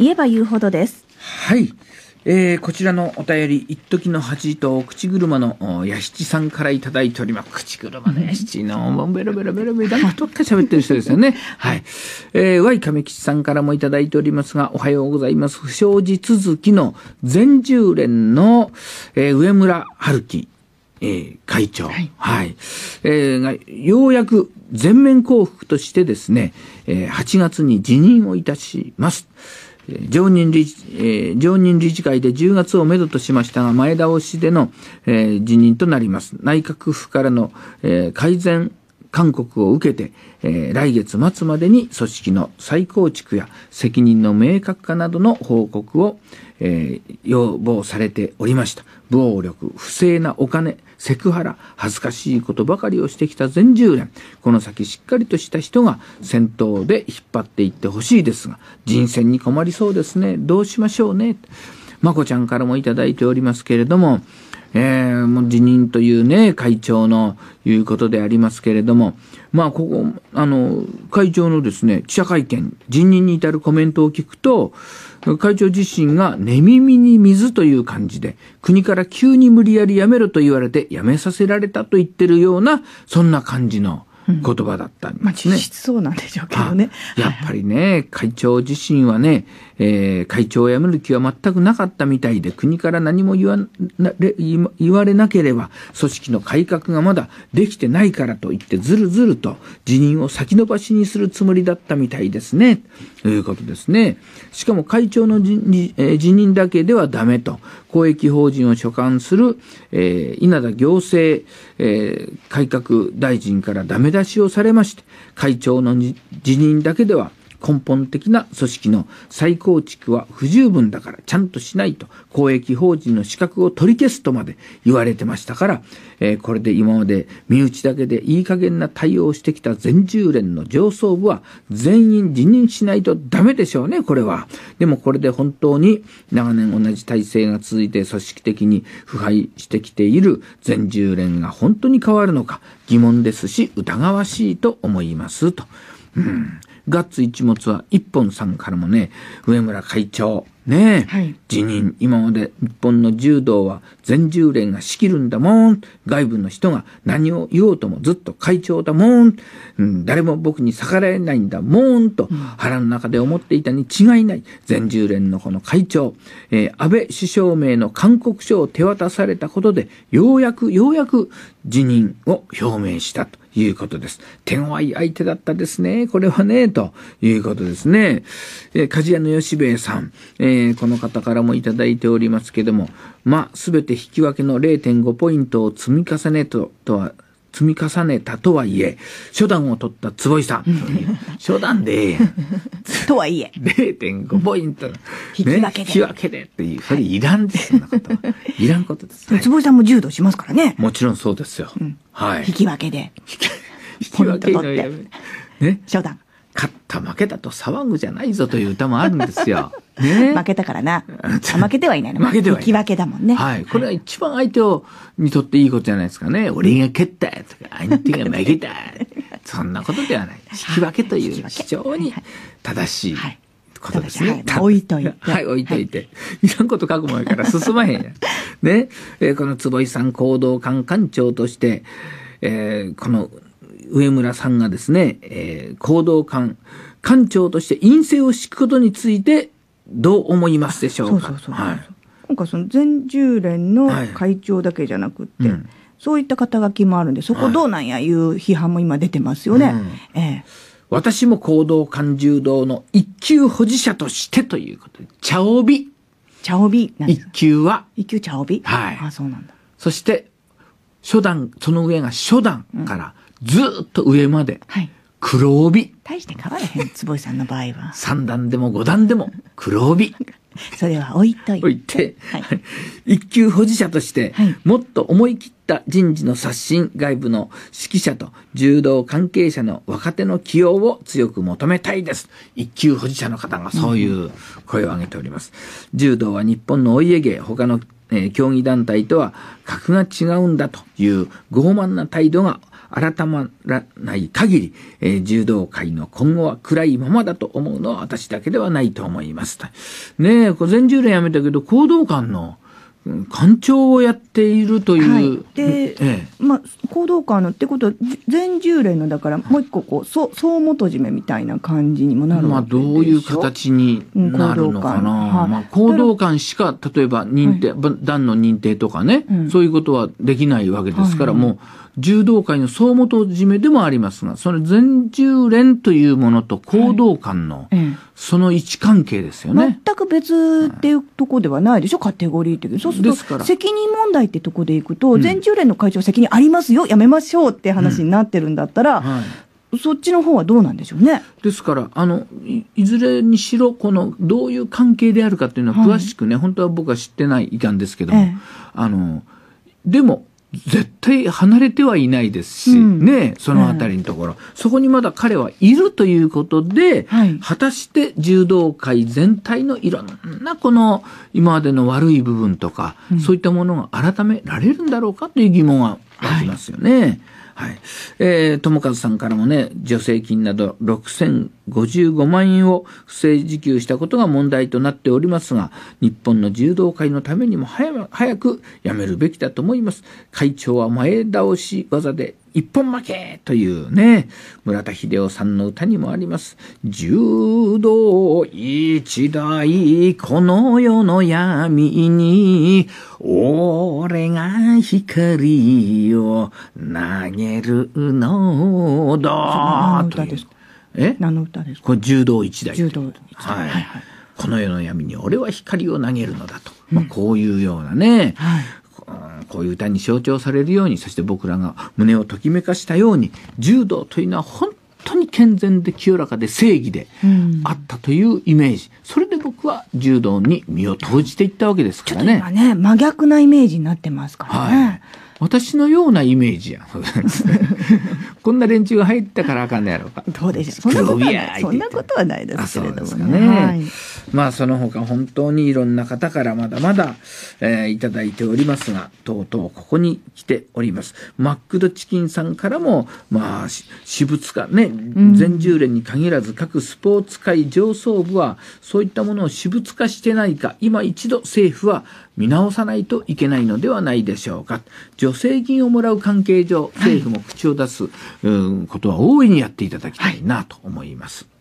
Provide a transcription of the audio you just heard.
言えば言うほどです。はい。えー、こちらのお便り、一時の八と口車の八七さんからいただいております。口車の八七の、もうベロベロベロベロ黙っとって喋ってる人ですよね。はい。えー、Y 亀吉さんからもいただいておりますが、おはようございます。不祥事続きの全十連の、えー、上村春樹。えー、会長、はい、はい、えー、が、ようやく全面降伏としてですね、えー、8月に辞任をいたします。常任理事、えー、常任理事会で10月をめどとしましたが、前倒しでの、えー、辞任となります。内閣府からの、えー、改善勧告を受けて、えー、来月末までに組織の再構築や責任の明確化などの報告を、えー、要望されておりました。暴力、不正なお金、セクハラ、恥ずかしいことばかりをしてきた全10年、この先しっかりとした人が先頭で引っ張っていってほしいですが、人選に困りそうですね。どうしましょうね。まこちゃんからもいただいておりますけれども、えー、もう辞任というね、会長のいうことでありますけれども、まあ、ここ、あの、会長のですね、記者会見、辞任に至るコメントを聞くと、会長自身が寝耳に水という感じで、国から急に無理やり辞めろと言われて辞めさせられたと言ってるような、そんな感じの、言葉だったんですね。まあ、実質そうなんでしょうけどね。やっぱりね、会長自身はね、えー、会長を辞める気は全くなかったみたいで、国から何も言わな言われなければ、組織の改革がまだできてないからと言って、ずるずると辞任を先延ばしにするつもりだったみたいですね。ということですね。しかも会長の辞,、辞任だけではダメと、公益法人を所管する、えー、稲田行政、えー、改革大臣からダメだ出しをされまして、会長の辞任だけでは根本的な組織の再構築は不十分だからちゃんとしないと公益法人の資格を取り消すとまで言われてましたから、えー、これで今まで身内だけでいい加減な対応をしてきた全従連の上層部は全員辞任しないとダメでしょうね、これは。でもこれで本当に長年同じ体制が続いて組織的に腐敗してきている全従連が本当に変わるのか疑問ですし疑わしいと思いますと。うんガッツ一物は一本さんからもね、上村会長、ね、はい、辞任。今まで日本の柔道は全柔連が仕切るんだもん。外部の人が何を言おうともずっと会長だもん。うん、誰も僕に逆らえないんだもんと腹の中で思っていたに違いない。全柔連のこの会長、えー、安倍首相名の勧告書を手渡されたことで、ようやくようやく辞任を表明したと。いうことです。手強い相手だったですね。これはね、ということですね。えー、鍛冶屋の吉兵衛さん、えー、この方からもいただいておりますけども、ますべて引き分けの0.5ポイントを積み重ねと、とは、積み重ねたとはいえ、初段を取った坪井さん。初段でええやん。とはいえ。0.5ポイント。引き分けで。引き分けでっていう。それいらんです、そんなこといらんことです。坪井さんも柔道しますからね。もちろんそうですよ。はい。引き分けで。引き分けで。ね。初段。勝った負けたと騒ぐじゃないぞという歌もあるんですよ。ね、負けたからな。負けてはいないの。負けてはいない。引き分けだもんね。はい。これは一番相手をにとっていいことじゃないですかね。俺が蹴ったとか、相手が負けた。そんなことではない。引き分けという非常に正しい。ことですね。はい、置いといて。はい、置いといて。いらんこと書くもんやから進まへんやん。ね、えー、この坪井さん行動官官長として、えー、この上村さんがですね、えー、行動官官長として陰性を敷くことについてどう思いますでしょうか。そうそうそうはい、今回その全従連の会長だけじゃなくて、はいうんそういった肩書きもあるんで、そこどうなんやいう批判も今出てますよね。はいうん、ええ、私も行動感重堂の一級保持者としてということで、茶帯。茶帯一級は。一級茶帯はい。あ、そうなんだ。そして、初段、その上が初段からずっと上まで、うん、はい、黒帯。大して変わらへん、坪井さんの場合は。三段でも五段でも黒帯。それは置いといて。いて、はい、一級保持者として、はい、もっと思い切った人事の刷新、外部の指揮者と柔道関係者の若手の起用を強く求めたいです。一級保持者の方がそういう声を上げております。うん、柔道は日本のお家芸、他の、えー、競技団体とは格が違うんだという傲慢な態度が改まらない限り、えー、柔道界の今後は暗いままだと思うのは私だけではないと思います。ねえ、全従連やめたけど、行動館の、官庁をやっているという、はい、で、ええ、まあ、行動官のってことは、全従連のだから、もう一個こう、総総元締めみたいな感じにもなるわまあ、どういう形になるのかな、はいまあ、行動官しか、例えば認定、はい、団の認定とかね、うん、そういうことはできないわけですから、はい、もう。柔道界の総元締めでもありますが、その全柔連というものと行動間の、その位置関係ですよね、全く別っていうとこではないでしょ、カテゴリー的に。そうすると、責任問題ってとこでいくと、全柔連の会長責任ありますよ、やめましょうって話になってるんだったら、うんはいそっちの方はどうなんでしょうね。ですから、あの、いずれにしろ、この、どういう関係であるかというのは、詳しくね、はい、本当は僕は知ってない遺んですけども、ええ、あの、でも、絶対離れてはいないですし、うん、ね、そのあたりのところ、うん、そこにまだ彼はいるということで、はい、果たして柔道界全体のいろんなこの今までの悪い部分とか、うん、そういったものが改められるんだろうかという疑問はありますよね。はい。えー、友和さんからもね、助成金など6055万円を不正受給したことが問題となっておりますが、日本の柔道界のためにも早くやめるべきだと思います。会長は前倒し技で一本負けというね村田秀夫さんの歌にもあります「柔道一代この世の闇に俺が光を投げるのだ」とすかえ何の歌ですかこれ柔道一代柔道一代。はい、この世の闇に俺は光を投げるのだと、うん、まあ、こういうようなね、はいこういう歌に象徴されるようにそして僕らが胸をときめかしたように柔道というのは本当に健全で清らかで正義であったというイメージ、うん、それで僕は柔道に身を投じていったわけですからね。ね真逆なイメージになってますからね。はい私のようなイメージや。こんな連中が入ったからあかんねやろうか。ど うでしょう。そんなことはない。そんなことはないですけれどもね。ねはい、まあその他本当にいろんな方からまだまだ、えー、いただいておりますが、とうとうここに来ております。マックドチキンさんからも、まあ私物化ね、全従連に限らず各スポーツ界上層部はそういったものを私物化してないか、今一度政府は見直さないといけないのではないでしょうか。助成金をもらう関係上、政府も口を出す、はいことは大いにやっていただきたいなと思います。はい